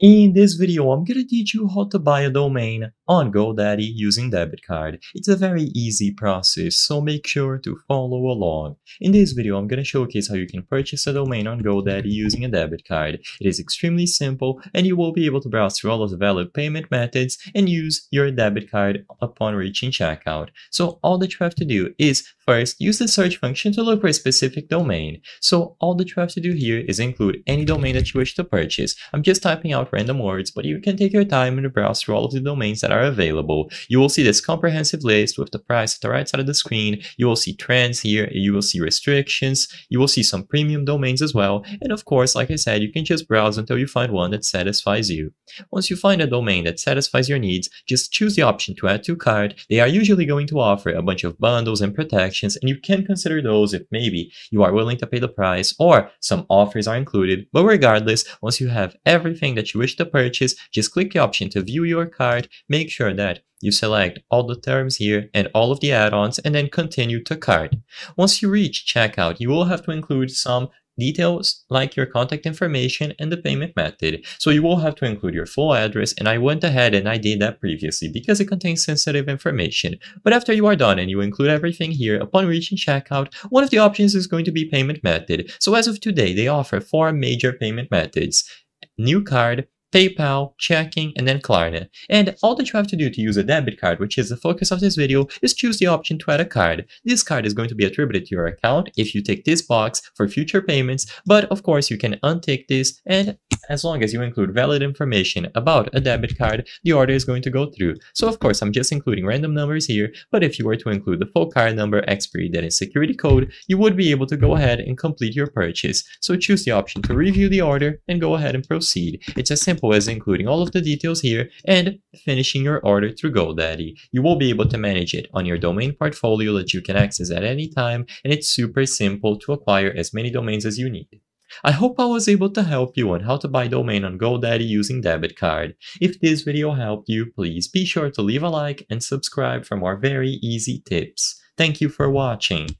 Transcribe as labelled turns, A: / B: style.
A: In this video, I'm gonna teach you how to buy a domain on GoDaddy using debit card. It's a very easy process, so make sure to follow along. In this video, I'm gonna showcase how you can purchase a domain on GoDaddy using a debit card. It is extremely simple, and you will be able to browse through all of the valid payment methods and use your debit card upon reaching checkout. So all that you have to do is, first, use the search function to look for a specific domain. So all that you have to do here is include any domain that you wish to purchase. I'm just typing out random words, but you can take your time and browse through all of the domains that are available. You will see this comprehensive list with the price at the right side of the screen. You will see trends here, you will see restrictions, you will see some premium domains as well. And of course, like I said, you can just browse until you find one that satisfies you. Once you find a domain that satisfies your needs, just choose the option to add to cart. They are usually going to offer a bunch of bundles and protections, and you can consider those if maybe you are willing to pay the price or some offers are included. But regardless, once you have everything that you wish to purchase, just click the option to view your card, make sure that you select all the terms here and all of the add-ons and then continue to cart. Once you reach checkout, you will have to include some details like your contact information and the payment method. So you will have to include your full address and I went ahead and I did that previously because it contains sensitive information. But after you are done and you include everything here, upon reaching checkout, one of the options is going to be payment method. So as of today, they offer four major payment methods new card, PayPal, checking, and then Klarna. And all that you have to do to use a debit card, which is the focus of this video, is choose the option to add a card. This card is going to be attributed to your account if you tick this box for future payments, but of course you can untick this and as long as you include valid information about a debit card, the order is going to go through. So of course, I'm just including random numbers here, but if you were to include the full card number, expiry date, security code, you would be able to go ahead and complete your purchase. So choose the option to review the order and go ahead and proceed. It's as simple as including all of the details here and finishing your order through GoDaddy. You will be able to manage it on your domain portfolio that you can access at any time, and it's super simple to acquire as many domains as you need. I hope I was able to help you on how to buy domain on GoDaddy using debit card. If this video helped you, please be sure to leave a like and subscribe for more very easy tips. Thank you for watching.